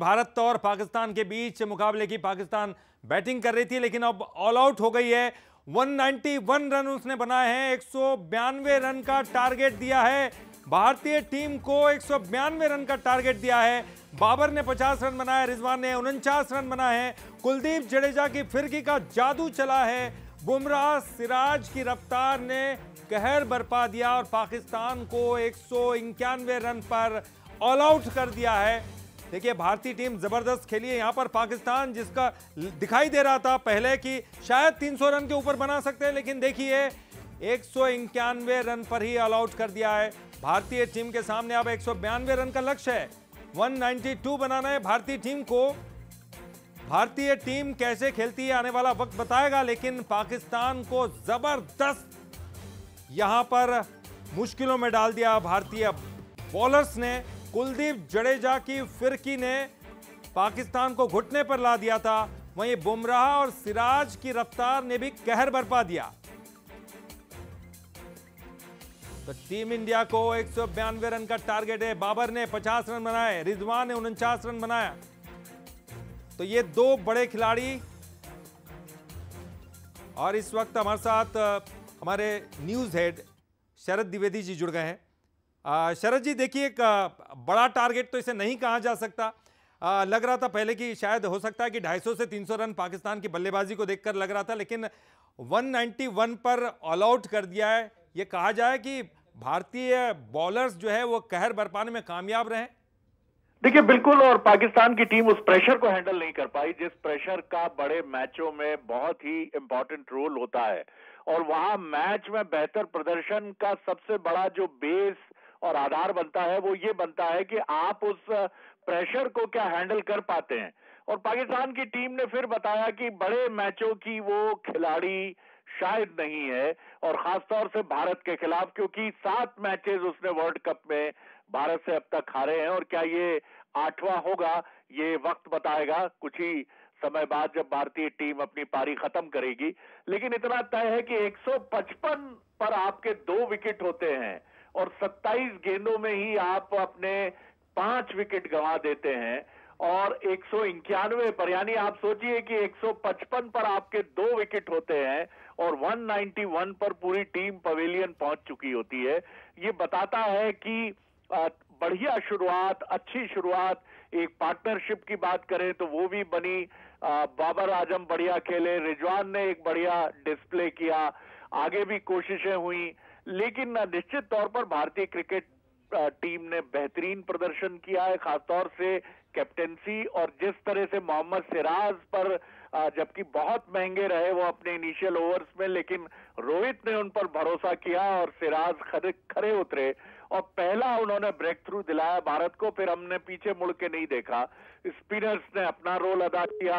भारत तो और पाकिस्तान के बीच मुकाबले की पाकिस्तान बैटिंग कर रही थी लेकिन अब ऑल आउट हो गई है 191 रन उसने बनाए हैं एक रन का टारगेट दिया है भारतीय टीम को एक रन का टारगेट दिया है बाबर ने 50 रन बनाए रिजवान ने उनचास रन बनाए हैं कुलदीप जडेजा की फिरकी का जादू चला है बुमराह सिराज की रफ्तार ने कहर बरपा दिया और पाकिस्तान को एक रन पर ऑल आउट कर दिया है देखिए भारतीय टीम जबरदस्त खेली है यहाँ पर पाकिस्तान जिसका दिखाई दे रहा था पहले कि शायद 300 रन के ऊपर बना सकते हैं लेकिन देखिए एक सौ रन पर ही ऑल आउट कर दिया है भारतीय टीम के सामने अब एक रन का लक्ष्य है 192 बनाना है भारतीय टीम को भारतीय टीम कैसे खेलती है आने वाला वक्त बताएगा लेकिन पाकिस्तान को जबरदस्त यहां पर मुश्किलों में डाल दिया भारतीय बॉलर्स ने कुलदीप जडेजा की फिरकी ने पाकिस्तान को घुटने पर ला दिया था वहीं बुमराह और सिराज की रफ्तार ने भी कहर बरपा दिया तो टीम इंडिया को एक रन का टारगेट है बाबर ने 50 रन बनाए रिजवान ने उनचास रन बनाया तो ये दो बड़े खिलाड़ी और इस वक्त हमारे साथ हमारे न्यूज हेड शरद द्विवेदी जी जुड़ गए हैं शरद जी देखिए एक बड़ा टारगेट तो इसे नहीं कहा जा सकता आ, लग रहा था पहले कि शायद हो सकता है कि 250 से 300 रन पाकिस्तान की बल्लेबाजी को देखकर लग रहा था लेकिन 191 पर ऑल आउट कर दिया है ये कहा जाए कि भारतीय बॉलर्स जो है वो कहर बरपाने में कामयाब रहे देखिए बिल्कुल और पाकिस्तान की टीम उस प्रेशर को हैंडल नहीं कर पाई जिस प्रेशर का बड़े मैचों में बहुत ही इंपॉर्टेंट रोल होता है और वहां मैच में बेहतर प्रदर्शन का सबसे बड़ा जो बेस और आधार बनता है वो ये बनता है कि आप उस प्रेशर को क्या हैंडल कर पाते हैं और पाकिस्तान की टीम ने फिर बताया कि बड़े मैचों की वो खिलाड़ी शायद नहीं है और खासतौर से भारत के खिलाफ क्योंकि सात मैचेस उसने वर्ल्ड कप में भारत से अब तक हारे हैं और क्या ये आठवां होगा ये वक्त बताएगा कुछ ही समय बाद जब भारतीय टीम अपनी पारी खत्म करेगी लेकिन इतना तय है कि 155 पर आपके दो विकेट होते हैं और 27 गेंदों में ही आप अपने पांच विकेट गंवा देते हैं और एक सौ पर यानी आप सोचिए कि 155 पर आपके दो विकेट होते हैं और 191 पर पूरी टीम पवेलियन पहुंच चुकी होती है ये बताता है कि बढ़िया शुरुआत अच्छी शुरुआत एक पार्टनरशिप की बात करें तो वो भी बनी बाबर आजम बढ़िया खेले रिजवान ने एक बढ़िया डिस्प्ले किया आगे भी कोशिशें हुई लेकिन निश्चित तौर पर भारतीय क्रिकेट टीम ने बेहतरीन प्रदर्शन किया है खासतौर से कैप्टेंसी और जिस तरह से मोहम्मद सिराज पर जबकि बहुत महंगे रहे वो अपने इनिशियल ओवर्स में लेकिन रोहित ने उन पर भरोसा किया और सिराज खरे खरे उतरे और पहला उन्होंने ब्रेक थ्रू दिलाया भारत को फिर हमने पीछे मुड़ के नहीं देखा स्पिनर्स ने अपना रोल अदा किया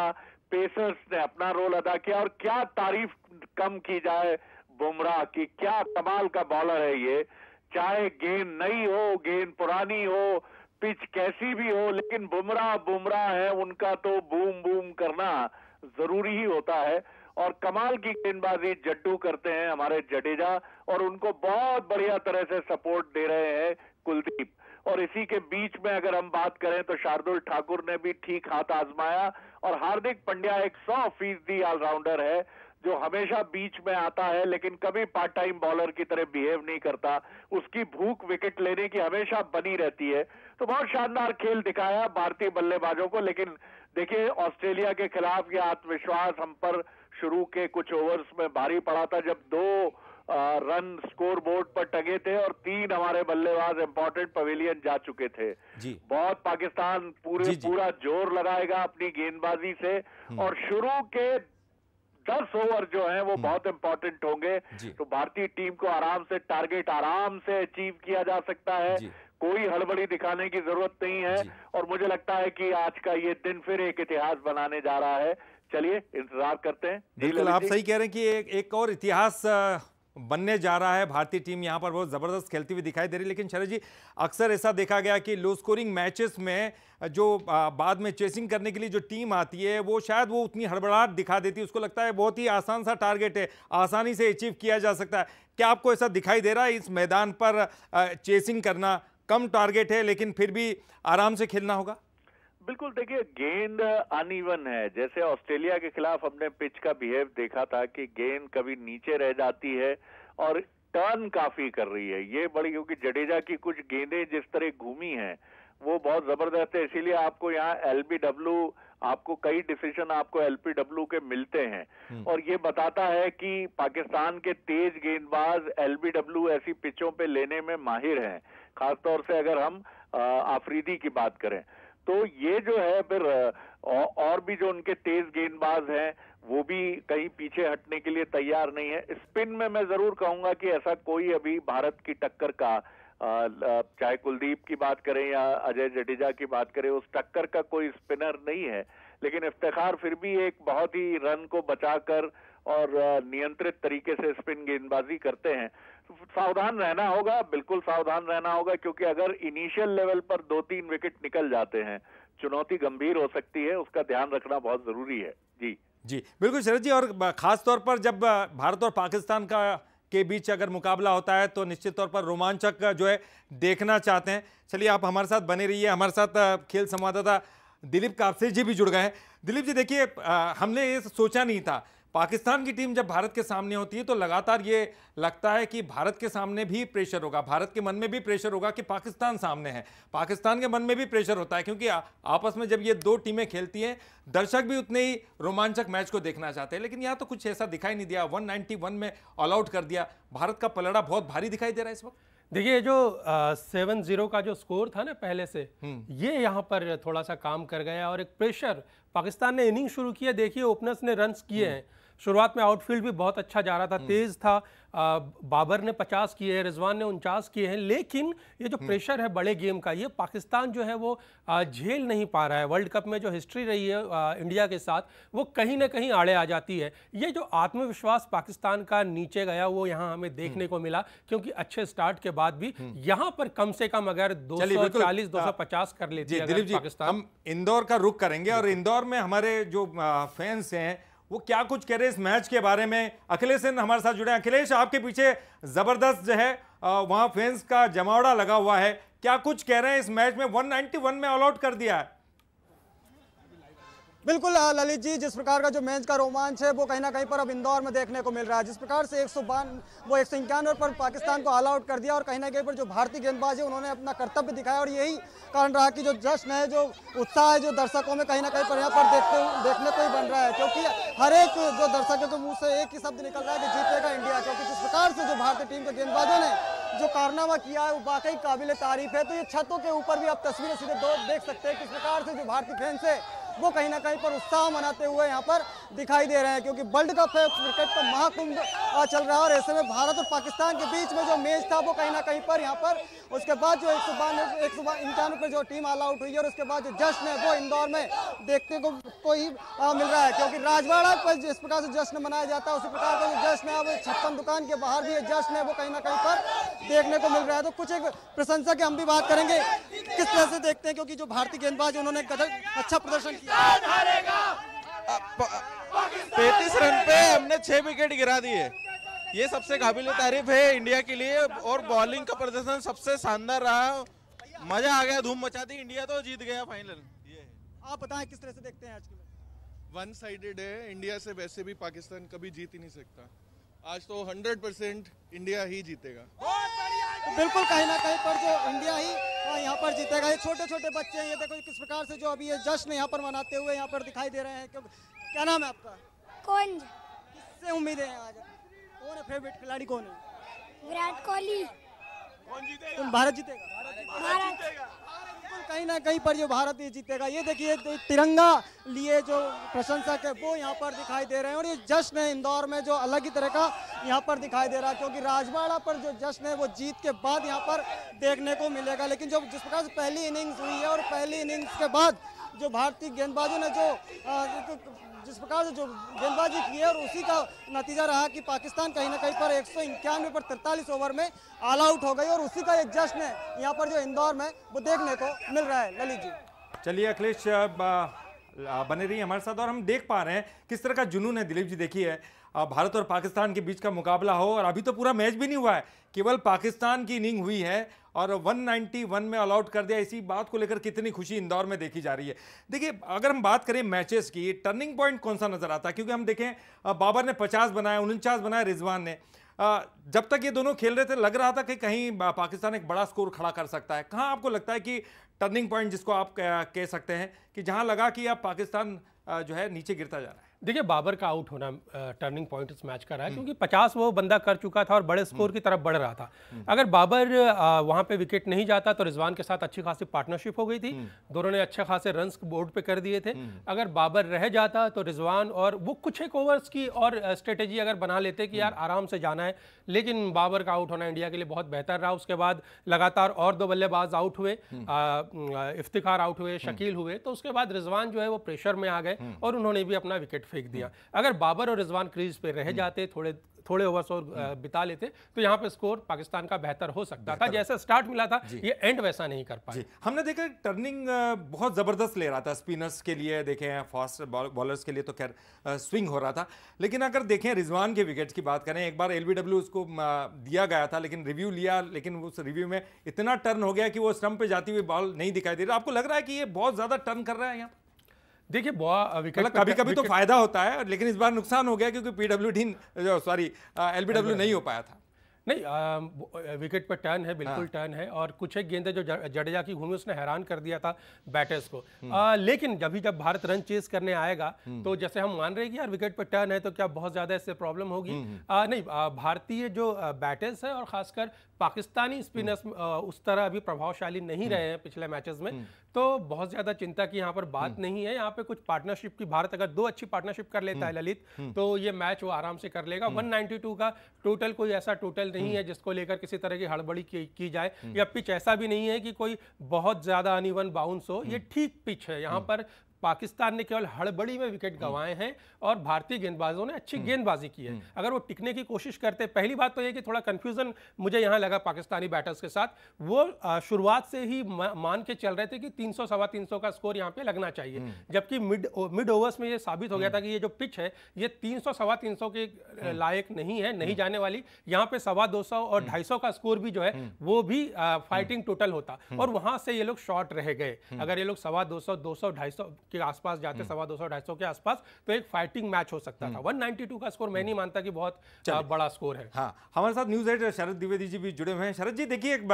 पेसर्स ने अपना रोल अदा किया और क्या तारीफ कम की जाए बुमराह की क्या कमाल का बॉलर है ये चाहे गेंद नई हो गेंद पुरानी हो पिच कैसी भी हो लेकिन बुमराह बुमराह है उनका तो बूम बूम करना जरूरी ही होता है और कमाल की गेंदबाजी जड्डू करते हैं हमारे जडेजा और उनको बहुत बढ़िया तरह से सपोर्ट दे रहे हैं कुलदीप और इसी के बीच में अगर हम बात करें तो शार्दुल ठाकुर ने भी ठीक हाथ आजमाया और हार्दिक पंड्या एक सौ फीसदी ऑलराउंडर है जो हमेशा बीच में आता है लेकिन कभी पार्ट टाइम बॉलर की तरह बिहेव नहीं करता उसकी भूख विकेट लेने की हमेशा बनी रहती है तो बहुत शानदार खेल दिखाया भारतीय बल्लेबाजों को लेकिन देखिए ऑस्ट्रेलिया के खिलाफ यह आत्मविश्वास हम पर शुरू के कुछ ओवर्स में भारी पड़ा था जब दो रन स्कोर बोर्ड पर टगे थे और तीन हमारे बल्लेबाज इंपॉर्टेंट पवेलियन जा चुके थे जी। बहुत पाकिस्तान पूरे जी, जी। पूरा जोर लगाएगा अपनी गेंदबाजी से हम्म। और शुरू के दस ओवर जो है वो हम्म। बहुत इंपॉर्टेंट होंगे तो भारतीय टीम को आराम से टारगेट आराम से अचीव किया जा सकता है कोई हड़बड़ी दिखाने की जरूरत नहीं है और मुझे लगता है कि आज का ये दिन फिर एक इतिहास बनाने जा रहा है चलिए इंतजार करते हैं बिल्कुल आप सही कह रहे हैं कि एक, एक और इतिहास बनने जा रहा है भारतीय टीम यहां पर बहुत ज़बरदस्त खेलती हुई दिखाई दे रही लेकिन शरद जी अक्सर ऐसा देखा गया कि लो स्कोरिंग मैचेस में जो बाद में चेसिंग करने के लिए जो टीम आती है वो शायद वो उतनी हड़बड़ाहट दिखा देती है उसको लगता है बहुत ही आसान सा टारगेट है आसानी से अचीव किया जा सकता है क्या आपको ऐसा दिखाई दे रहा है इस मैदान पर चेसिंग करना कम टारगेट है लेकिन फिर भी आराम से खेलना होगा बिल्कुल देखिए गेंद अनइवन है जैसे ऑस्ट्रेलिया के खिलाफ हमने पिच का बिहेव देखा था कि गेंद कभी नीचे रह जाती है और टर्न काफी कर रही है ये बड़ी क्योंकि जडेजा की कुछ गेंदें जिस तरह घूमी हैं वो बहुत जबरदस्त है इसीलिए आपको यहाँ एलबीडब्ल्यू आपको कई डिसीजन आपको एलपीडब्ल्यू के मिलते हैं हम्म। और ये बताता है कि पाकिस्तान के तेज गेंदबाज एलबीडब्ल्यू ऐसी पिचों पे लेने में माहिर हैं खासतौर से अगर हम आफरीदी की बात करें तो ये जो है फिर और भी जो उनके तेज गेंदबाज हैं वो भी कहीं पीछे हटने के लिए तैयार नहीं है स्पिन में मैं जरूर कहूंगा कि ऐसा कोई अभी भारत की टक्कर का चाहे कुलदीप की बात करें या अजय जडेजा की बात करें उस टक्कर का कोई स्पिनर नहीं है लेकिन इफ्तार फिर भी एक बहुत ही रन को बचाकर और नियंत्रित तरीके से स्पिन गेंदबाजी करते हैं सावधान रहना होगा बिल्कुल सावधान रहना होगा क्योंकि अगर इनिशियल लेवल पर दो तीन विकेट निकल जाते हैं चुनौती गंभीर हो सकती है उसका ध्यान रखना बहुत जरूरी है जी जी बिल्कुल शरद जी और खास तौर पर जब भारत और पाकिस्तान का के बीच अगर मुकाबला होता है तो निश्चित तौर पर रोमांचक जो है देखना चाहते हैं चलिए आप हमारे साथ बने रहिए हमारे साथ खेल संवाददाता दिलीप कापसे जी भी जुड़ गए हैं दिलीप जी देखिए हमने ये सोचा नहीं था पाकिस्तान की टीम जब भारत के सामने होती है तो लगातार ये लगता है कि भारत के सामने भी प्रेशर होगा भारत के मन में भी प्रेशर होगा कि पाकिस्तान सामने है पाकिस्तान के मन में भी प्रेशर होता है क्योंकि आपस में जब ये दो टीमें खेलती हैं दर्शक भी उतने ही रोमांचक मैच को देखना चाहते हैं लेकिन यहाँ तो कुछ ऐसा दिखाई नहीं दिया वन में ऑल आउट कर दिया भारत का पलड़ा बहुत भारी दिखाई दे रहा है इस वक्त देखिए जो सेवन जीरो का जो स्कोर था ना पहले से हम्म। ये यहाँ पर थोड़ा सा काम कर गया और एक प्रेशर पाकिस्तान ने इनिंग शुरू की है देखिए ओपनर्स ने रन किए हम्म। हैं शुरुआत में आउटफील्ड भी बहुत अच्छा जा रहा था हम्म। तेज़ था आ, बाबर ने 50 किए हैं रिजवान ने उनचास किए हैं लेकिन ये जो प्रेशर हम्म। है बड़े गेम का ये पाकिस्तान जो है वो झेल नहीं पा रहा है वर्ल्ड कप में जो हिस्ट्री रही है आ, इंडिया के साथ वो कहीं ना कहीं आड़े आ जाती है ये जो आत्मविश्वास पाकिस्तान का नीचे गया वो यहाँ हमें देखने हम्म। को मिला क्योंकि अच्छे स्टार्ट के बाद भी यहाँ पर कम से कम अगर दो चालीस दो हाँ। कर लेते हैं पाकिस्तान हम इंदौर का रुख करेंगे और इंदौर में हमारे जो फैंस हैं वो क्या कुछ कह रहे हैं इस मैच के बारे में अखिलेश सिंह हमारे साथ जुड़े हैं अखिलेश आपके पीछे ज़बरदस्त जो है वहाँ फैंस का जमावड़ा लगा हुआ है क्या कुछ कह रहे हैं इस मैच में 191 में ऑल आउट कर दिया है बिल्कुल हाँ, ललित जी जिस प्रकार का जो मैच का रोमांच है वो कहीं ना कहीं पर अब इंदौर में देखने को मिल रहा है जिस प्रकार से एक सौ वो एक सौ पर पाकिस्तान को ऑल आउट कर दिया और कहीं ना कहीं पर जो भारतीय गेंदबाज है उन्होंने अपना कर्तव्य दिखाया और यही कारण रहा कि जो जश्न है जो उत्साह है जो दर्शकों में कहीं ना कहीं पर यहाँ पर देखते देखने को ही बन रहा है क्योंकि हर एक जो दर्शक है तो मुँह से एक ही शब्द निकल रहा है कि जीतेगा इंडिया क्योंकि जिस प्रकार से जो भारतीय टीम के गेंदबाजों ने जो कारनामा किया है वो वाकई काबिल तारीफ है तो ये छतों के ऊपर भी आप तस्वीरें सीधे दो देख सकते हैं किस प्रकार से जो भारतीय फैंस है वो कहीं ना कहीं पर उत्साह मनाते हुए यहाँ पर दिखाई दे रहे हैं क्योंकि वर्ल्ड कप है क्रिकेट का महाकुंभ चल रहा है और ऐसे में भारत और पाकिस्तान के बीच में जो मैच था वो कहीं ना कहीं पर यहाँ पर उसके बाद जो एक सौ बानवे एक सौ इंक्यानवे पर जो टीम ऑल आउट हुई है और उसके बाद जो जश्न है वो इंदौर में देखने को, को ही आ, मिल रहा है क्योंकि राजवाड़ा पर जिस प्रकार से जश्न मनाया जाता है उसी प्रकार का जो जश्न है वो छप्पन दुकान के बाहर भी जश्न है वो कहीं ना कहीं पर देखने को मिल रहा है तो कुछ एक प्रशंसा की हम भी बात करेंगे किस तरह से देखते हैं क्योंकि जो भारतीय गेंदबाज उन्होंने अच्छा प्रदर्शन पैतीस रन पे हमने छह विकेट गिरा दिए ये सबसे काबिल तारीफ है इंडिया के लिए और बॉलिंग का प्रदर्शन सबसे शानदार रहा मजा आ गया धूम मचा दी इंडिया तो जीत गया फाइनल ये आप बताएं किस तरह से देखते हैं आज के वन साइडेड है इंडिया से वैसे भी पाकिस्तान कभी जीत ही नहीं सकता आज तो 100 परसेंट इंडिया ही जीतेगा बहुत बढ़िया तो बिल्कुल कहीं ना कहीं पर जो इंडिया ही यहाँ पर जीतेगा ये छोटे छोटे बच्चे हैं ये देखो किस प्रकार से जो अभी ये जश्न यहाँ पर मनाते हुए यहाँ पर दिखाई दे रहे हैं क्यों क्या नाम है आपका कौन किससे उम्मीदें हैं आज कौन है फेवरेट खिलाड़ी कौन है विराट कोहली कौन जीतेगा भारत जीतेगा भारत जीतेगा बिल्कुल कहीं ना कहीं पर जो भारत ये जीतेगा ये देखिए तिरंगा लिए जो प्रशंसक है वो यहाँ पर दिखाई दे रहे हैं और ये जश्न है इंदौर में जो अलग ही तरह का यहाँ पर दिखाई दे रहा है क्योंकि राजवाड़ा पर जो जश्न है वो जीत के बाद यहाँ पर देखने को मिलेगा लेकिन जो जिस प्रकार से पहली इनिंग्स हुई है और पहली इनिंग्स के बाद जो भारतीय गेंदबाजों ने जो जिस प्रकार से जो गेंदबाजी की है और उसी का नतीजा रहा कि पाकिस्तान कहीं ना कहीं पर एक सौ इक्यानवे पर तिरतालीस ओवर में ऑल आउट हो गई और उसी का एक जश्न है यहाँ पर जो इंदौर में वो देखने को मिल रहा है ललित जी चलिए अखिलेश बने रही हमारे साथ और हम देख पा रहे हैं किस तरह का जुनून है दिलीप जी देखिए भारत और पाकिस्तान के बीच का मुकाबला हो और अभी तो पूरा मैच भी नहीं हुआ है केवल पाकिस्तान की इनिंग हुई है और 191 में अलाउट कर दिया इसी बात को लेकर कितनी खुशी इंदौर में देखी जा रही है देखिए अगर हम बात करें मैचेस की टर्निंग पॉइंट कौन सा नज़र आता है क्योंकि हम देखें बाबर ने पचास बनाया उनचास बनाया रिजवान ने जब तक ये दोनों खेल रहे थे लग रहा था कि कहीं पाकिस्तान एक बड़ा स्कोर खड़ा कर सकता है कहाँ आपको लगता है कि टर्निंग पॉइंट जिसको आप कह सकते हैं कि जहाँ लगा कि अब पाकिस्तान जो है नीचे गिरता जा रहा है देखिए बाबर का आउट होना टर्निंग पॉइंट इस मैच का रहा है हम्म। क्योंकि 50 वो बंदा कर चुका था और बड़े स्कोर हम्म। की तरफ बढ़ रहा था हम्म। अगर बाबर वहाँ पे विकेट नहीं जाता तो रिजवान के साथ अच्छी खासी पार्टनरशिप हो गई थी दोनों ने अच्छे खासे रन बोर्ड पे कर दिए थे अगर बाबर रह जाता तो रिजवान और वो कुछ एक ओवर्स की और स्ट्रेटेजी अगर बना लेते कि यार आराम से जाना है लेकिन बाबर का आउट होना इंडिया के लिए बहुत बेहतर रहा उसके बाद लगातार और दो बल्लेबाज आउट हुए इफ्तिखार आउट हुए शकील हुए तो उसके बाद रिजवान जो है वो प्रेशर में आ गए और उन्होंने भी अपना विकेट विकेट फेंक दिया अगर बाबर और रिजवान क्रीज पे रह जाते थोड़े थोड़े ओवर्स और बिता लेते तो यहाँ पे स्कोर पाकिस्तान का बेहतर हो सकता बेहतर था जैसा स्टार्ट मिला था ये एंड वैसा नहीं कर पाए हमने देखा टर्निंग बहुत ज़बरदस्त ले रहा था स्पिनर्स के लिए देखें फास्ट बॉलर्स के लिए तो खैर स्विंग हो रहा था लेकिन अगर देखें रिजवान के विकेट की बात करें एक बार एल उसको दिया गया था लेकिन रिव्यू लिया लेकिन उस रिव्यू में इतना टर्न हो गया कि वो स्टम्प पे जाती हुई बॉल नहीं दिखाई दे रही आपको लग रहा है कि ये बहुत ज़्यादा टर्न कर रहा है यहाँ देखिए मतलब कभी कभी तो फायदा होता है लेकिन इस बार नुकसान हो गया क्योंकि पीडब्ल्यू सॉरी एलबीडब्ल्यू नहीं हो पाया था नहीं आ, विकेट पर टर्न है बिल्कुल हाँ। टर्न है और कुछ एक गेंदें जो जडेजा की घूमी उसने हैरान कर दिया था बैटर्स को आ, हम्म। लेकिन जब भी जब भारत रन चेस करने आएगा हम्म। तो जैसे हम मान रहे हैं कि यार विकेट पर टर्न है तो क्या बहुत ज़्यादा इससे प्रॉब्लम होगी हम्म, नहीं, नहीं भारतीय जो बैटर्स है और खासकर पाकिस्तानी स्पिनर्स हम्म। उस तरह अभी प्रभावशाली नहीं रहे हम्म। हैं पिछले मैचेस में हम्म। तो बहुत ज्यादा चिंता की यहाँ पर बात नहीं है यहाँ पे कुछ पार्टनरशिप की भारत अगर दो अच्छी पार्टनरशिप कर लेता है ललित तो ये मैच वो आराम से कर लेगा 192 का टोटल कोई ऐसा टोटल नहीं है जिसको लेकर किसी तरह की हड़बड़ी की, की जाए या पिच ऐसा भी नहीं है कि कोई बहुत ज्यादा अनिवन बाउंस हो ये ठीक पिच है यहाँ पर पाकिस्तान ने केवल हड़बड़ी में विकेट हम्म। गंवाए हैं और भारतीय गेंदबाजों ने अच्छी हम्म। गेंदबाजी की है हम्म। अगर वो टिकने की कोशिश करते पहली बात तो ये कि थोड़ा कंफ्यूजन मुझे यहाँ लगा पाकिस्तानी बैटर्स के साथ वो शुरुआत से ही मान के चल रहे थे कि तीन सौ सवा तीन सौ का स्कोर यहाँ पे लगना चाहिए जबकि मिड मिड ओवर्स में ये साबित हो गया था कि ये जो पिच है ये तीन सौ सवा तीन सौ के लायक नहीं है नहीं जाने वाली यहाँ पे सवा दो सौ और ढाई सौ का स्कोर भी जो है वो भी फाइटिंग टोटल होता और वहां से ये लोग शॉर्ट रह गए अगर ये लोग सवा दो सौ दो सौ ढाई सौ के आसपास जाते हम्म। सवा दो सौ ढाई सौ के आसपास तो एक फाइटिंग मैच हो सकता था वन नाइनटी टू का स्कोर मैं नहीं हम्म। मानता कि बहुत बड़ा स्कोर है हाँ हमारे साथ न्यूज एडिटर शरद द्विवेदी जी भी जुड़े हुए हैं शरद जी देखिए एक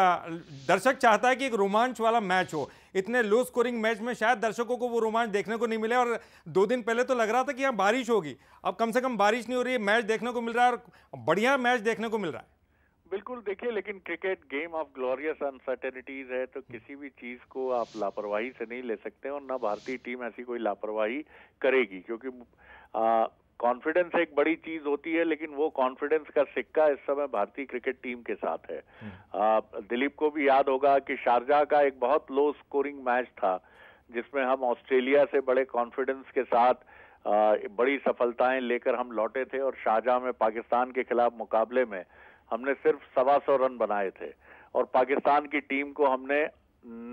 दर्शक चाहता है कि एक रोमांच वाला मैच हो इतने लो स्कोरिंग मैच में शायद दर्शकों को वो रोमांच देखने को नहीं मिले और दो दिन पहले तो लग रहा था कि यहाँ बारिश होगी अब कम से कम बारिश नहीं हो रही है मैच देखने को मिल रहा है और बढ़िया मैच देखने को मिल रहा है बिल्कुल देखिए लेकिन cricket game of glorious uncertainties है तो किसी भी चीज को आप लापरवाही से नहीं ले सकते और ना भारतीय टीम ऐसी कोई लापरवाही करेगी क्योंकि कॉन्फिडेंस एक बड़ी चीज होती है लेकिन वो कॉन्फिडेंस का सिक्का इस समय भारतीय क्रिकेट टीम के साथ है हम्म। दिलीप को भी याद होगा कि शारजा का एक बहुत लो स्कोरिंग मैच था जिसमें हम ऑस्ट्रेलिया से बड़े कॉन्फिडेंस के साथ आ, बड़ी सफलताएं लेकर हम लौटे थे और शारजा में पाकिस्तान के खिलाफ मुकाबले में हमने सिर्फ सवा सौ रन बनाए थे और पाकिस्तान की टीम को हमने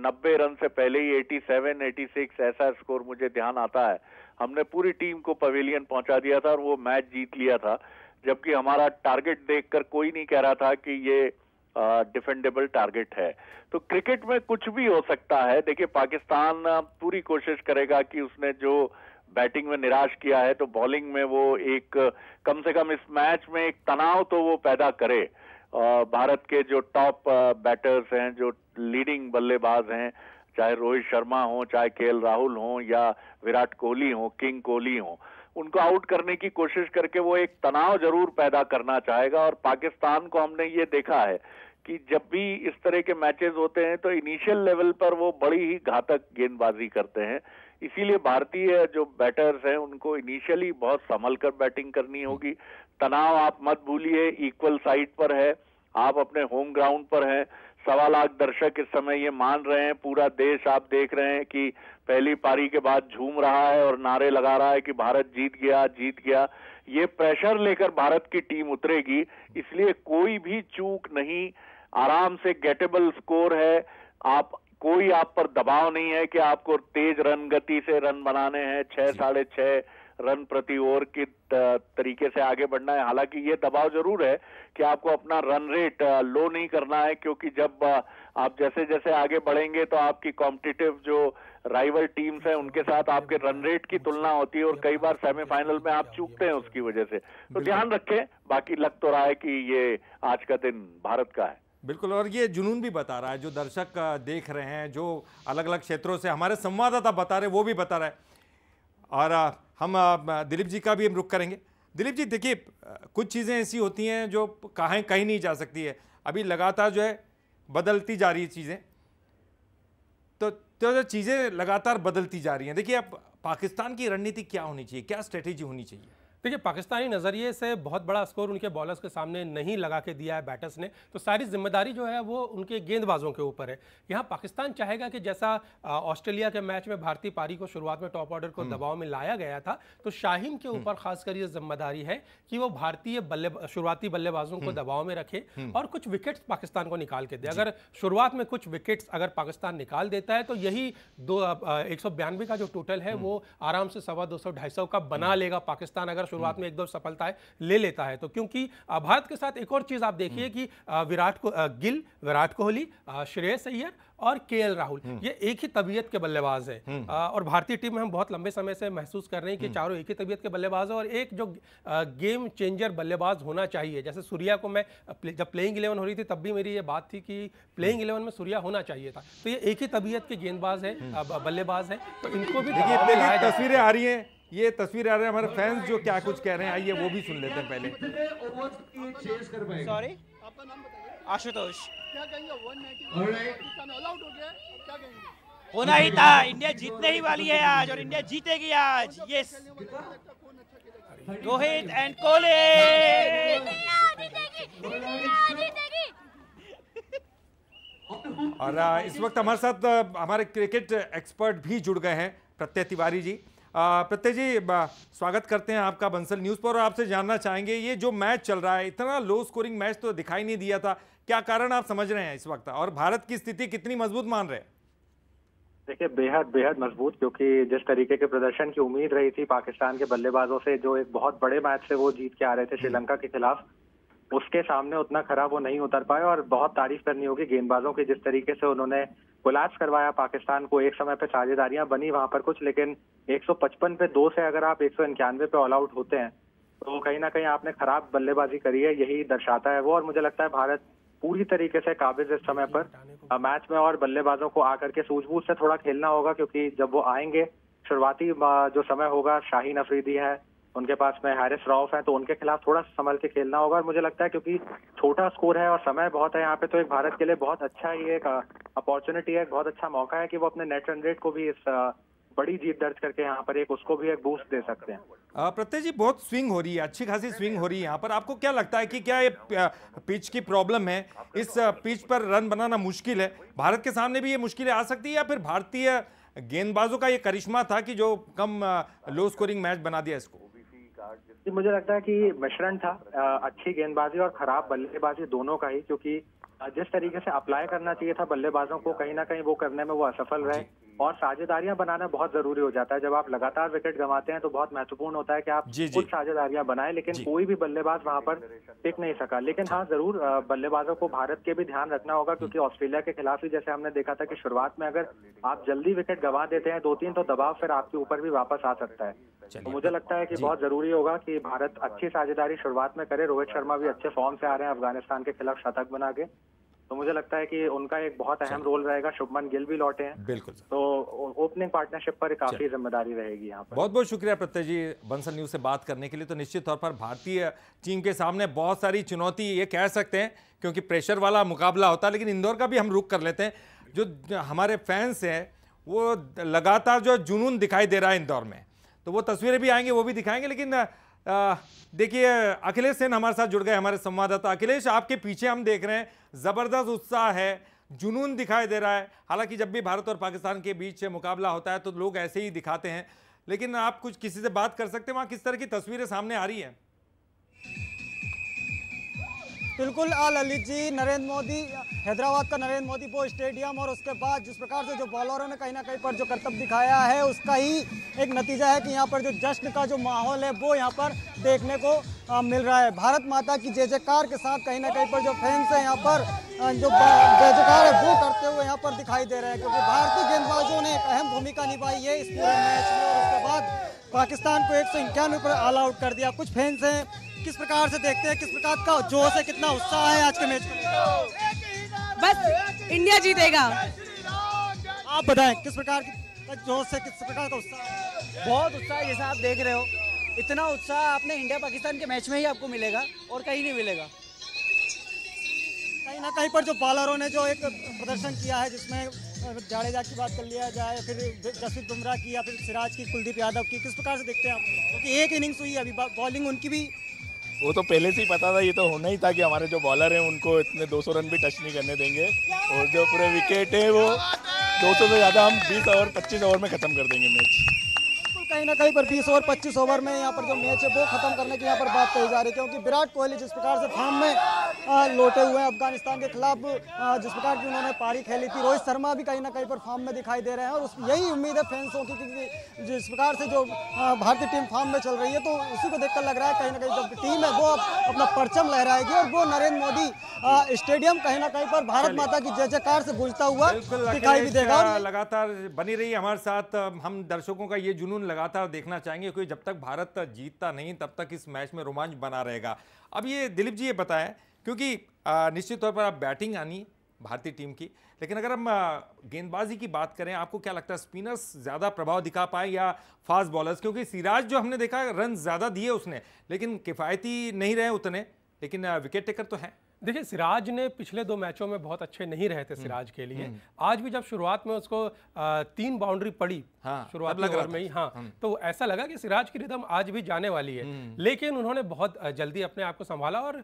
90 रन से पहले ही 87, 86 ऐसा स्कोर मुझे ध्यान आता है हमने पूरी टीम को पवेलियन पहुंचा दिया था और वो मैच जीत लिया था जबकि हमारा टारगेट देखकर कोई नहीं कह रहा था कि ये डिफेंडेबल टारगेट है तो क्रिकेट में कुछ भी हो सकता है देखिए पाकिस्तान पूरी कोशिश करेगा कि उसने जो बैटिंग में निराश किया है तो बॉलिंग में वो एक कम से कम इस मैच में एक तनाव तो वो पैदा करे भारत के जो टॉप बैटर्स हैं जो लीडिंग बल्लेबाज हैं चाहे रोहित शर्मा हो चाहे के राहुल हो या विराट कोहली हो किंग कोहली हो उनको आउट करने की कोशिश करके वो एक तनाव जरूर पैदा करना चाहेगा और पाकिस्तान को हमने ये देखा है कि जब भी इस तरह के मैचेस होते हैं तो इनिशियल लेवल पर वो बड़ी ही घातक गेंदबाजी करते हैं इसीलिए भारतीय जो बैटर्स हैं उनको इनिशियली बहुत संभल कर बैटिंग करनी होगी तनाव आप मत भूलिए इक्वल साइड पर है आप अपने होम ग्राउंड पर हैं सवा लाख दर्शक इस समय ये मान रहे हैं पूरा देश आप देख रहे हैं कि पहली पारी के बाद झूम रहा है और नारे लगा रहा है कि भारत जीत गया जीत गया ये प्रेशर लेकर भारत की टीम उतरेगी इसलिए कोई भी चूक नहीं आराम से गेटेबल स्कोर है आप कोई आप पर दबाव नहीं है कि आपको तेज रन गति से रन बनाने हैं छह साढ़े छह रन प्रति ओवर की तरीके से आगे बढ़ना है हालांकि ये दबाव जरूर है कि आपको अपना रन रेट लो नहीं करना है क्योंकि जब आप जैसे जैसे आगे बढ़ेंगे तो आपकी कॉम्पिटिटिव जो राइवल टीम्स हैं उनके साथ आपके रन रेट की तुलना होती है और कई बार सेमीफाइनल तो में आप चूकते हैं तो उसकी वजह से तो ध्यान रखें बाकी लग तो रहा है कि ये आज का दिन भारत का है बिल्कुल और ये जुनून भी बता रहा है जो दर्शक देख रहे हैं जो अलग अलग क्षेत्रों से हमारे संवाददाता बता रहे वो भी बता रहा है और हम दिलीप जी का भी हम रुख करेंगे दिलीप जी देखिए कुछ चीज़ें ऐसी होती हैं जो कहाँ कहीं नहीं जा सकती है अभी लगातार जो है बदलती जा रही है चीज़ें तो तो जो चीज़ें लगातार बदलती जा रही हैं देखिए अब पाकिस्तान की रणनीति क्या होनी चाहिए क्या स्ट्रेटेजी होनी चाहिए देखिए पाकिस्तानी नज़रिए से बहुत बड़ा स्कोर उनके बॉलर्स के सामने नहीं लगा के दिया है बैटर्स ने तो सारी जिम्मेदारी जो है वो उनके गेंदबाजों के ऊपर है यहाँ पाकिस्तान चाहेगा कि जैसा ऑस्ट्रेलिया के मैच में भारतीय पारी को शुरुआत में टॉप ऑर्डर को हम्म। दबाव में लाया गया था तो शाहीन के हम्म। ऊपर खासकर ये जिम्मेदारी है कि वो भारतीय बल्ले शुरुआती बल्लेबाजों को हम्म। दबाव में रखे और कुछ विकेट्स पाकिस्तान को निकाल के दे अगर शुरुआत में कुछ विकेट्स अगर पाकिस्तान निकाल देता है तो यही दो एक का जो टोटल है वो आराम से सवा दो सौ ढाई का बना लेगा पाकिस्तान अगर शुरुआत हम्म। में एक दो सफलताएं ले लेता है तो क्योंकि भारत के साथ एक और चीज़ आप देखिए हम्म। कि विराट को गिल विराट कोहली श्रेयस अय्यर और के राहुल हम्म। ये एक ही तबीयत के बल्लेबाज है और भारतीय टीम में हम बहुत लंबे समय से महसूस कर रहे हैं कि चारों एक ही तबीयत के बल्लेबाज है और एक जो गेम चेंजर बल्लेबाज होना चाहिए जैसे सूर्या को मैं जब प्लेइंग इलेवन हो रही थी तब भी मेरी ये बात थी कि प्लेइंग इलेवन में सूर्या होना चाहिए था तो ये एक ही तबीयत के गेंदबाज है बल्लेबाज है तो इनको भी तस्वीरें आ रही है ये तस्वीर आ रहे हैं हमारे फैंस जो क्या कुछ कह रहे हैं आइए वो भी सुन लेते हैं पहले सॉरी आशुतोष होना ही था इंडिया जीतने ही वाली है आज और इंडिया जीतेगी आज यस रोहित एंड कोले और इस वक्त हमारे साथ हमारे क्रिकेट एक्सपर्ट भी जुड़ गए हैं प्रत्यय तिवारी जी प्रत्यय जी स्वागत करते हैं आपका बंसल न्यूज़ पर और आपसे जानना चाहेंगे ये जो मैच चल रहा है इतना लो स्कोरिंग मैच तो दिखाई नहीं दिया था क्या कारण आप समझ रहे हैं इस वक्त और भारत की स्थिति कितनी मजबूत मान रहे हैं देखिए बेहद बेहद मजबूत क्योंकि जिस तरीके के प्रदर्शन की उम्मीद रही थी पाकिस्तान के बल्लेबाजों से जो एक बहुत बड़े मैच से वो जीत के आ रहे थे हम्म। श्रीलंका के खिलाफ उसके सामने उतना खराब वो नहीं उतर पाए और बहुत तारीफ करनी होगी गेंदबाजों की जिस तरीके से उन्होंने कोलैप्स करवाया पाकिस्तान को एक समय पे साझेदारियां बनी वहां पर कुछ लेकिन 155 पे दो से अगर आप एक पे ऑल आउट होते हैं तो कहीं ना कहीं आपने खराब बल्लेबाजी करी है यही दर्शाता है वो और मुझे लगता है भारत पूरी तरीके से काबिज इस समय पर मैच में और बल्लेबाजों को आकर के सूझबूझ से थोड़ा खेलना होगा क्योंकि जब वो आएंगे शुरुआती जो समय होगा शाहीन अफरीदी है उनके पास में हैरिस रॉफ है तो उनके खिलाफ थोड़ा संभल के खेलना होगा और मुझे लगता है क्योंकि छोटा स्कोर है और समय बहुत है यहाँ पे तो एक भारत के लिए बहुत अच्छा ही एक अपॉर्चुनिटी है बहुत अच्छा मौका है कि वो अपने नेट रन रेट को भी इस बड़ी जीत दर्ज करके यहाँ पर एक उसको भी एक बूस्ट दे सकते हैं प्रत्यय जी बहुत स्विंग हो रही है अच्छी खासी स्विंग हो रही है यहाँ पर आपको क्या लगता है कि क्या ये पिच की प्रॉब्लम है इस पिच पर रन बनाना मुश्किल है भारत के सामने भी ये मुश्किलें आ सकती है या फिर भारतीय गेंदबाजों का ये करिश्मा था कि जो कम लो स्कोरिंग मैच बना दिया इसको जी मुझे लगता है कि मिश्रण था अच्छी गेंदबाजी और खराब बल्लेबाजी दोनों का ही क्योंकि जिस तरीके से अप्लाई करना चाहिए था बल्लेबाजों को कहीं ना कहीं वो करने में वो असफल रहे और साझेदारियां बनाना बहुत जरूरी हो जाता है जब आप लगातार विकेट गंवाते हैं तो बहुत महत्वपूर्ण होता है कि आप जी, जी, कुछ साझेदारियां बनाएं लेकिन कोई भी बल्लेबाज वहां पर टिक नहीं सका लेकिन हाँ जरूर बल्लेबाजों को भारत के भी ध्यान रखना होगा हम्म। क्योंकि ऑस्ट्रेलिया के खिलाफ ही जैसे हमने देखा था कि शुरुआत में अगर आप जल्दी विकेट गंवा देते हैं दो तीन तो दबाव फिर आपके ऊपर भी वापस आ सकता है तो मुझे लगता है कि बहुत जरूरी होगा कि भारत अच्छी साझेदारी शुरुआत में करे रोहित शर्मा भी अच्छे फॉर्म से आ रहे हैं अफगानिस्तान के खिलाफ शतक बना के तो मुझे लगता है कि उनका एक बहुत अहम रोल रहेगा शुभमन गिल भी लौटे हैं बिल्कुल तो ओपनिंग पार्टनरशिप पर काफी जिम्मेदारी रहेगी यहाँ पर बहुत बहुत शुक्रिया प्रत्यय जी बंसल न्यूज से बात करने के लिए तो निश्चित तौर पर भारतीय टीम के सामने बहुत सारी चुनौती ये कह सकते हैं क्योंकि प्रेशर वाला मुकाबला होता है लेकिन इंदौर का भी हम रुख कर लेते हैं जो हमारे फैंस हैं वो लगातार जो जुनून दिखाई दे रहा है इंदौर में तो वो तस्वीरें भी आएंगे वो भी दिखाएंगे लेकिन देखिए अखिलेश सेन हमारे साथ जुड़ गए हमारे संवाददाता अखिलेश आपके पीछे हम देख रहे हैं ज़बरदस्त उत्साह है जुनून दिखाई दे रहा है हालांकि जब भी भारत और पाकिस्तान के बीच मुकाबला होता है तो लोग ऐसे ही दिखाते हैं लेकिन आप कुछ किसी से बात कर सकते हैं वहाँ किस तरह की तस्वीरें सामने आ रही हैं बिल्कुल ललित जी नरेंद्र मोदी हैदराबाद का नरेंद्र मोदी वो स्टेडियम और उसके बाद जिस प्रकार से जो बॉलरों ने कहीं ना कहीं पर जो कर्तव्य दिखाया है उसका ही एक नतीजा है कि यहाँ पर जो जश्न का जो माहौल है वो यहाँ पर देखने को आ, मिल रहा है भारत माता की जय जयकार के साथ कहीं ना कहीं पर जो फैंस हैं यहाँ पर जो जय जयकार है वो करते हुए यहाँ पर दिखाई दे रहे हैं क्योंकि भारतीय गेंदबाजों ने अहम भूमिका निभाई है इस पूरे मैच में और उसके बाद पाकिस्तान को एक सौ इक्यानवे पर ऑल आउट कर दिया कुछ फैंस हैं किस प्रकार से देखते हैं किस प्रकार का जोश है कितना उत्साह है आज के मैच में बस इंडिया जीतेगा आप बताएं किस प्रकार जोश है किस प्रकार का उत्साह बहुत उत्साह जैसा आप देख रहे हो इतना उत्साह आपने इंडिया पाकिस्तान के मैच में ही आपको मिलेगा और कहीं नहीं मिलेगा कहीं ना कहीं पर जो बॉलरों ने जो एक प्रदर्शन किया है जिसमें जाडेजा की बात कर लिया जाए फिर जसप्रीत बुमराह की या फिर सिराज की कुलदीप यादव की किस प्रकार से देखते हैं आप क्योंकि तो एक इनिंग्स हुई है अभी बॉलिंग उनकी भी वो तो पहले से ही पता था ये तो होना ही था कि हमारे जो बॉलर हैं उनको इतने 200 रन भी टच नहीं करने देंगे और जो पूरे विकेट है वो 200 से ज़्यादा हम 20 ओवर 25 ओवर में ख़त्म कर देंगे मैच कहीं ना कहीं पर 20 ओवर 25 ओवर में यहाँ पर जो मैच है वो खत्म करने की यहाँ पर बात कही जा रही है क्योंकि विराट कोहली जिस प्रकार से फॉर्म में लौटे हुए हैं अफगानिस्तान के खिलाफ जिस प्रकार की उन्होंने पारी खेली थी रोहित शर्मा भी कहीं ना कहीं पर फॉर्म में दिखाई दे रहे हैं और यही उम्मीद है फैंसों की क्योंकि जिस प्रकार से जो भारतीय टीम फॉर्म में चल रही है तो उसी को देखकर लग रहा है कहीं ना कहीं जो टीम है वो अपना परचम लहराएगी और वो नरेंद्र मोदी स्टेडियम कहीं ना कहीं पर भारत माता की जय जयकार से गुजता हुआ दिखाई भी देगा लगातार बनी रही हमारे साथ हम दर्शकों का ये जुनून लगा लगातार देखना चाहेंगे क्योंकि जब तक भारत जीतता नहीं तब तक इस मैच में रोमांच बना रहेगा अब ये दिलीप जी ये बताएं क्योंकि निश्चित तौर पर आप बैटिंग आनी भारतीय टीम की लेकिन अगर हम गेंदबाजी की बात करें आपको क्या लगता है स्पिनर्स ज़्यादा प्रभाव दिखा पाए या फास्ट बॉलर्स क्योंकि सिराज जो हमने देखा रन ज़्यादा दिए उसने लेकिन किफ़ायती नहीं रहे उतने लेकिन विकेट टेकर तो हैं देखिए सिराज ने पिछले दो मैचों में बहुत अच्छे नहीं रहे थे हम्म। सिराज के लिए हम्म। आज भी जब शुरुआत में उसको आ, तीन बाउंड्री पड़ी हाँ, शुरुआत लग में ही हाँ हम्म। तो ऐसा लगा कि सिराज की रिदम आज भी जाने वाली है लेकिन उन्होंने बहुत जल्दी अपने आप को संभाला और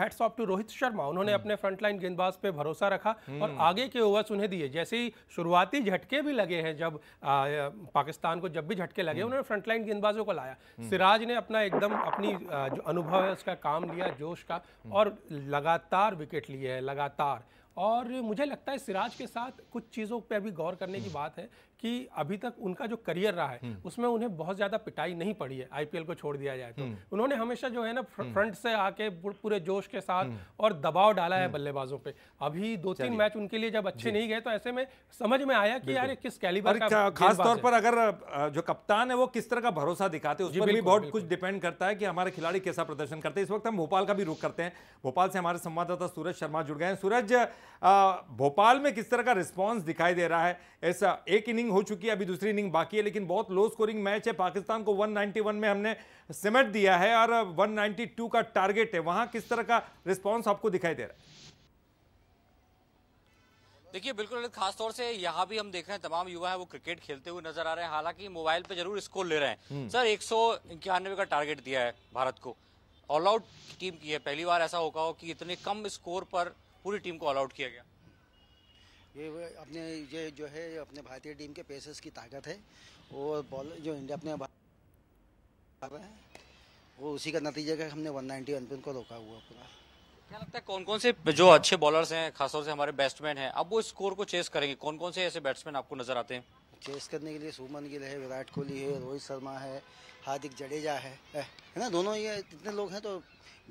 heads off to Rohit Sharma उन्होंने अपने फ्रंटलाइन गेंदबाज पे भरोसा रखा और आगे के ओवर्स उन्हें दिए जैसे ही शुरुआती झटके भी लगे हैं जब पाकिस्तान को जब भी झटके लगे उन्होंने फ्रंटलाइन गेंदबाजों को लाया सिराज ने अपना एकदम अपनी जो अनुभव है उसका काम लिया जोश का और लगा लगातार विकेट लिए है लगातार और मुझे लगता है सिराज के साथ कुछ चीज़ों पर भी गौर करने की बात है कि अभी तक उनका जो करियर रहा है हम्म। उसमें उन्हें बहुत ज़्यादा पिटाई नहीं पड़ी है आईपीएल को छोड़ दिया जाए तो हम्म। उन्होंने हमेशा जो है ना हम्म। फ्रंट से आके पूरे जोश के साथ और दबाव डाला है बल्लेबाजों पे अभी दो तीन मैच उनके लिए जब अच्छे नहीं गए तो ऐसे में समझ में आया कि यार किस कैलिबर का पर अगर जो कप्तान है वो किस तरह का भरोसा दिखाते हैं उस पर भी बहुत कुछ डिपेंड करता है कि हमारे खिलाड़ी कैसा प्रदर्शन करते हैं इस वक्त हम भोपाल का भी रुख करते हैं भोपाल से हमारे संवाददाता सूरज शर्मा जुड़ गए हैं सूरज भोपाल में किस तरह का रिस्पॉन्स दिखाई दे रहा है ऐसा एक इनिंग इनिंग हो चुकी है अभी दूसरी इनिंग बाकी है लेकिन बहुत लो स्कोरिंग मैच है पाकिस्तान को 191 में हमने सिमट दिया है और 192 का टारगेट है वहां किस तरह का रिस्पांस आपको दिखाई दे रहा है देखिए बिल्कुल खास तौर से यहाँ भी हम देख रहे हैं तमाम युवा हैं वो क्रिकेट खेलते हुए नजर आ रहे हैं हालांकि मोबाइल पे जरूर स्कोर ले रहे हैं हम्म। सर एक सौ का टारगेट दिया है भारत को ऑल आउट टीम की है पहली बार ऐसा होगा हो कि इतने कम स्कोर पर पूरी टीम को ऑल आउट किया गया ये अपने ये जो है अपने भारतीय टीम के पेसर्स की ताकत है और बॉलर जो इंडिया अपने रहा वो उसी का नतीजा है हमने 191 पे उनको रोका हुआ पूरा क्या लगता है कौन कौन से जो अच्छे बॉलर्स हैं खासतौर से हमारे बैट्समैन हैं अब वो स्कोर को चेस करेंगे कौन कौन से ऐसे बैट्समैन आपको नजर आते हैं चेस करने के लिए सुमन गिल है विराट कोहली है रोहित शर्मा है हार्दिक जडेजा है है ना दोनों ये इतने लोग हैं तो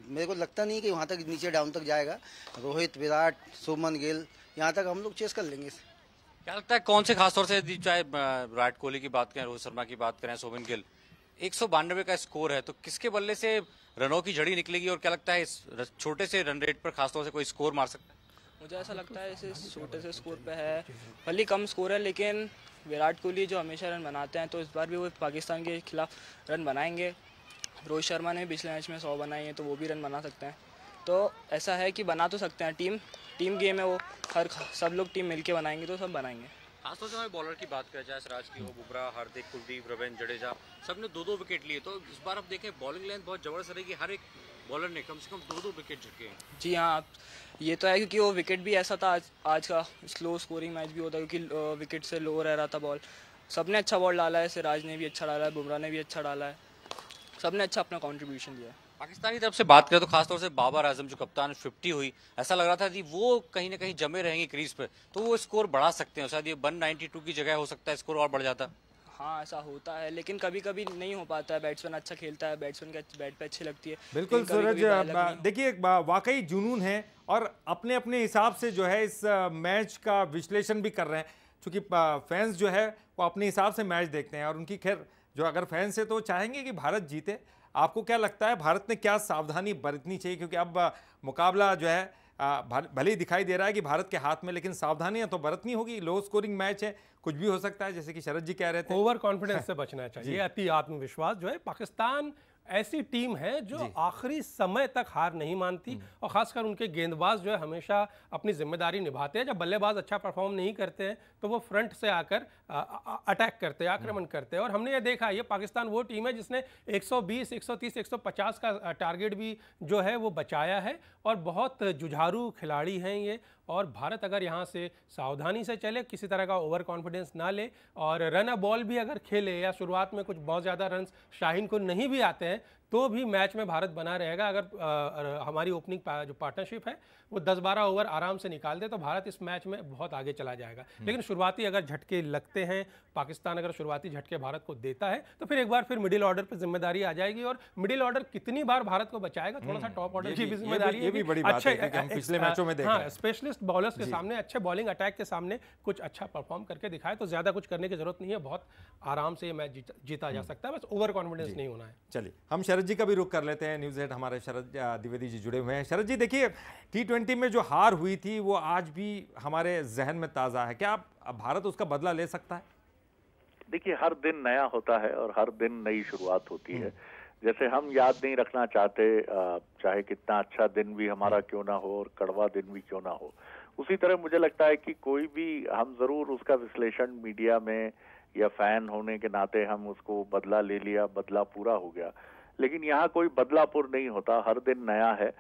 मेरे को लगता नहीं कि वहाँ तक नीचे डाउन तक जाएगा रोहित विराट सुमन गिल यहाँ तक हम लोग चेस कर लेंगे क्या लगता है कौन से खासतौर से चाहे विराट कोहली की बात करें रोहित शर्मा की बात करें सुमन गिल एक का स्कोर है तो किसके बल्ले से रनों की झड़ी निकलेगी और क्या लगता है इस छोटे से रन रेट पर खासतौर से कोई स्कोर मार सकता है मुझे ऐसा लगता है इसे छोटे से स्कोर पे है भले कम स्कोर है लेकिन विराट कोहली जो हमेशा रन बनाते हैं तो इस बार भी वो पाकिस्तान के खिलाफ रन बनाएंगे रोहित शर्मा ने पिछले मैच में सौ बनाए हैं तो वो भी रन बना सकते हैं तो ऐसा है कि बना तो सकते हैं टीम टीम गेम है वो हर सब लोग टीम मिलके बनाएंगे तो सब बनाएंगे खासतौर से हमें बॉलर की बात करें जाए सराज की हो बुबरा हार्दिक कुलदीप रविंद्र जडेजा सब ने दो दो विकेट लिए तो इस बार आप देखें बॉलिंग लेंथ बहुत जबरदस्त रहेगी हर एक बॉलर ने कम से कम दो दो विकेट झटके जी हाँ ये तो है क्योंकि वो विकेट भी ऐसा था आज आज का स्लो स्कोरिंग मैच भी होता क्योंकि विकेट से लो रह रहा था बॉल सब ने अच्छा बॉल डाला है सिराज ने भी अच्छा डाला है बुमराह ने भी अच्छा डाला है सब ने अच्छा अपना कॉन्ट्रीब्यूशन दिया है की तरफ से बात करें तो खासतौर से बाबर आजम जो कप्तान फिफ्टी हुई ऐसा लग रहा था कि वो कहीं ना कहीं जमे रहेंगे क्रीज पर तो वो स्कोर बढ़ा सकते हैं शायद ये 192 की जगह हो सकता है स्कोर और बढ़ जाता हाँ ऐसा होता है लेकिन कभी कभी नहीं हो पाता है बैट्समैन अच्छा खेलता है बैट्समैन के बैट पे अच्छी लगती है बिल्कुल सूरज देखिए वाकई जुनून है और अपने अपने हिसाब से जो है इस मैच का विश्लेषण भी कर रहे हैं चूँकि फैंस जो है वो अपने हिसाब से मैच देखते हैं और उनकी खैर जो अगर फैंस है तो चाहेंगे कि भारत जीते आपको क्या लगता है भारत ने क्या सावधानी बरतनी चाहिए क्योंकि अब मुकाबला जो है भले ही दिखाई दे रहा है कि भारत के हाथ में लेकिन सावधानियां तो बरतनी होगी लो स्कोरिंग मैच है कुछ भी हो सकता है जैसे कि शरद जी कह रहे थे ओवर कॉन्फिडेंस से बचना चाहिए अति आत्मविश्वास जो है पाकिस्तान ऐसी टीम है जो आखिरी समय तक हार नहीं मानती हम्म। और खासकर उनके गेंदबाज जो है हमेशा अपनी जिम्मेदारी निभाते हैं जब बल्लेबाज अच्छा परफॉर्म नहीं करते हैं तो वो फ्रंट से आकर अटैक करते हैं आक्रमण हम्म। करते हैं और हमने ये देखा ये पाकिस्तान वो टीम है जिसने 120, 130, 150 का टारगेट भी जो है वो बचाया है और बहुत जुझारू खिलाड़ी हैं ये और भारत अगर यहाँ से सावधानी से चले किसी तरह का ओवर कॉन्फिडेंस ना ले और रन अ बॉल भी अगर खेले या शुरुआत में कुछ बहुत ज़्यादा रन शाहीन को नहीं भी आते हैं तो भी मैच में भारत बना रहेगा अगर आ, हमारी ओपनिंग पा, जो पार्टनरशिप है वो दस बारह ओवर आराम से निकाल दे तो भारत इस मैच में बहुत आगे चला जाएगा हम्म। लेकिन शुरुआती अगर झटके लगते हैं पाकिस्तान अगर शुरुआती झटके भारत को देता है तो फिर एक बार फिर मिडिल ऑर्डर पर जिम्मेदारी आ जाएगी और मिडिल ऑर्डर कितनी बार भारत को बचाएगा थोड़ा सा हम्म। टॉप ऑर्डर की जिम्मेदारी भी बड़ी पिछले मैचों में स्पेशलिस्ट बॉलर्स हाँ, के सामने अच्छे बॉलिंग अटैक के सामने कुछ अच्छा परफॉर्म करके दिखाए तो ज्यादा कुछ करने की जरूरत नहीं है बहुत आराम से ये मैच जीता जा हम्म। सकता है बस ओवर कॉन्फिडेंस नहीं होना है चलिए हम शरद जी का भी रुख कर लेते हैं न्यूज़ हेड हमारे शरद द्विवेदी जी जुड़े हुए हैं शरद जी देखिए टी ट्वेंटी में जो हार हुई थी वो आज भी हमारे जहन में ताज़ा है क्या भारत उसका बदला ले सकता है देखिए हर दिन नया होता है और हर दिन नई शुरुआत होती है हम्म। जैसे हम याद नहीं रखना चाहते चाहे कितना अच्छा दिन भी हमारा क्यों ना हो और कड़वा दिन भी क्यों ना हो उसी तरह मुझे लगता है कि कोई भी हम ज़रूर उसका विश्लेषण मीडिया में या फैन होने के नाते हम उसको बदला ले लिया बदला पूरा हो गया लेकिन यहाँ कोई बदलापुर नहीं होता हर दिन नया है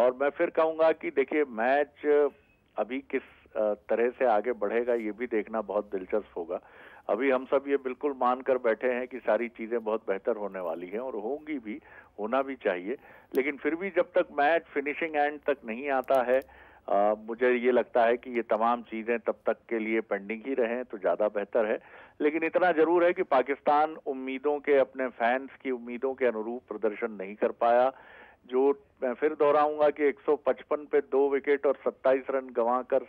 और मैं फिर कहूँगा कि देखिए मैच अभी किस तरह से आगे बढ़ेगा ये भी देखना बहुत दिलचस्प होगा अभी हम सब ये बिल्कुल मान कर बैठे हैं कि सारी चीज़ें बहुत बेहतर होने वाली हैं और होंगी भी होना भी चाहिए लेकिन फिर भी जब तक मैच फिनिशिंग एंड तक नहीं आता है आ, मुझे ये लगता है कि ये तमाम चीज़ें तब तक के लिए पेंडिंग ही रहें तो ज़्यादा बेहतर है लेकिन इतना जरूर है कि पाकिस्तान उम्मीदों के अपने फैंस की उम्मीदों के अनुरूप प्रदर्शन नहीं कर पाया जो मैं फिर दोहराऊंगा कि 155 पे दो विकेट और 27 रन गंवाकर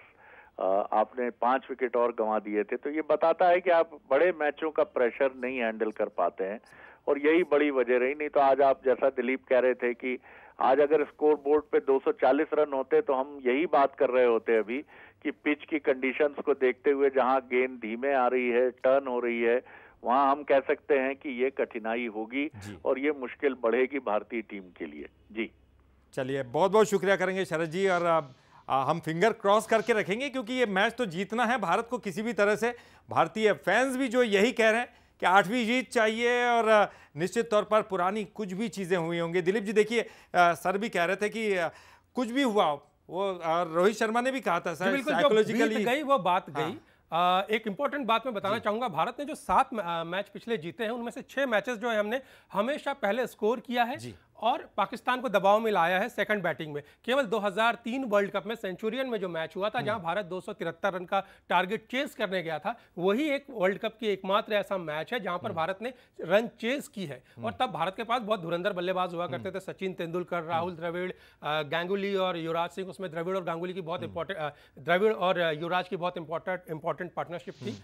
आपने पांच विकेट और गंवा दिए थे तो ये बताता है कि आप बड़े मैचों का प्रेशर नहीं हैंडल कर पाते हैं और यही बड़ी वजह रही नहीं तो आज आप जैसा दिलीप कह रहे थे कि आज अगर स्कोर बोर्ड पे 240 रन होते तो हम यही बात कर रहे होते अभी कि पिच की कंडीशंस को देखते हुए जहां गेंद धीमे आ रही है टर्न हो रही है वहां हम कह सकते हैं कि ये कठिनाई होगी और ये मुश्किल बढ़ेगी भारतीय टीम के लिए जी चलिए बहुत बहुत शुक्रिया करेंगे शरद जी और आ, हम फिंगर क्रॉस करके रखेंगे क्योंकि ये मैच तो जीतना है भारत को किसी भी तरह से भारतीय फैंस भी जो यही कह रहे हैं कि आठवीं जीत चाहिए और निश्चित तौर पर पुरानी कुछ भी चीज़ें हुई होंगी दिलीप जी देखिए सर भी कह रहे थे कि कुछ भी हुआ वो और रोहित शर्मा ने भी कहा था सर बिल्कुल गई वो बात गई हाँ। आ, एक इंपॉर्टेंट बात मैं बताना चाहूंगा भारत ने जो सात मैच पिछले जीते हैं उनमें से छह मैचेस जो है हमने हमेशा पहले स्कोर किया है और पाकिस्तान को दबाव में लाया है सेकंड बैटिंग में केवल 2003 वर्ल्ड कप में सेंचुरियन में जो मैच हुआ था हम्म। जहां भारत दो रन का टारगेट चेस करने गया था वही एक वर्ल्ड कप की एकमात्र ऐसा मैच है जहां पर हम्म। भारत ने रन चेस की है हम्म। और तब भारत के पास बहुत धुरंधर बल्लेबाज हुआ करते थे सचिन तेंदुलकर राहुल द्रविड़ गांगुली और युवराज सिंह उसमें द्रविड़ और गांगुली की बहुत इंपॉर्टेंट द्रविड़ और युवराज की बहुत इंपॉर्टेंट इंपॉर्टेंट पार्टनरशिप थी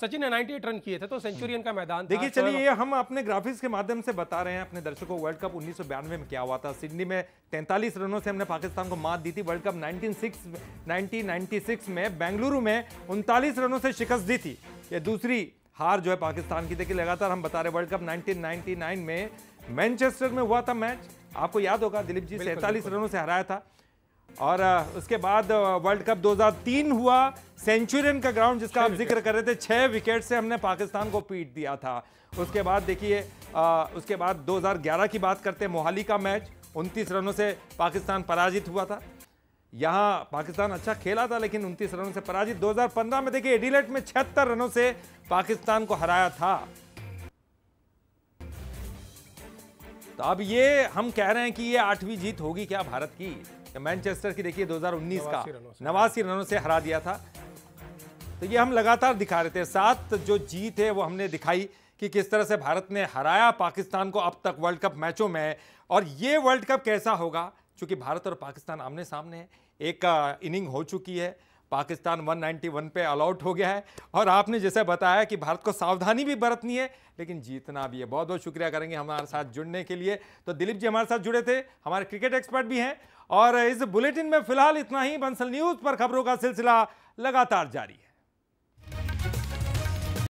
सचिन ने 98 रन किए थे तो सेंचुरियन का मैदान देखिए चलिए ये हम अपने ग्राफिक्स के माध्यम से बता रहे हैं अपने दर्शकों वर्ल्ड कप उन्नीस में क्या हुआ था सिडनी में 43 रनों से हमने पाकिस्तान को मात दी थी वर्ल्ड कप 1996 1996 में बेंगलुरु में उनतालीस रनों से शिकस्त दी थी ये दूसरी हार जो है पाकिस्तान की देखिए लगातार हम बता रहे वर्ल्ड कप नाइनटीन में मैनचेस्टर में हुआ था मैच आपको याद होगा दिलीप जी सैंतालीस रनों से हराया था और उसके बाद वर्ल्ड कप 2003 हुआ सेंचुरियन का ग्राउंड जिसका आप जिक्र कर रहे थे छः विकेट से हमने पाकिस्तान को पीट दिया था उसके बाद देखिए उसके बाद 2011 की बात करते हैं मोहाली का मैच उनतीस रनों से पाकिस्तान पराजित हुआ था यहाँ पाकिस्तान अच्छा खेला था लेकिन उनतीस रनों से पराजित 2015 में देखिए एडिलेट में छिहत्तर रनों से पाकिस्तान को हराया था तो अब ये हम कह रहे हैं कि ये आठवीं जीत होगी क्या भारत की मैनचेस्टर की देखिए 2019 का नवासी रनों से हरा दिया था तो ये हम लगातार दिखा रहे थे सात जो जीत है वो हमने दिखाई कि किस तरह से भारत ने हराया पाकिस्तान को अब तक वर्ल्ड कप मैचों में और ये वर्ल्ड कप कैसा होगा क्योंकि भारत और पाकिस्तान आमने सामने है एक इनिंग हो चुकी है पाकिस्तान 191 पे अलाउट हो गया है और आपने जैसे बताया कि भारत को सावधानी भी बरतनी है लेकिन जीतना भी है बहुत बहुत शुक्रिया करेंगे हमारे साथ जुड़ने के लिए तो दिलीप जी हमारे साथ जुड़े थे हमारे क्रिकेट एक्सपर्ट भी हैं और इस बुलेटिन में फिलहाल इतना ही बंसल न्यूज़ पर खबरों का सिलसिला लगातार जारी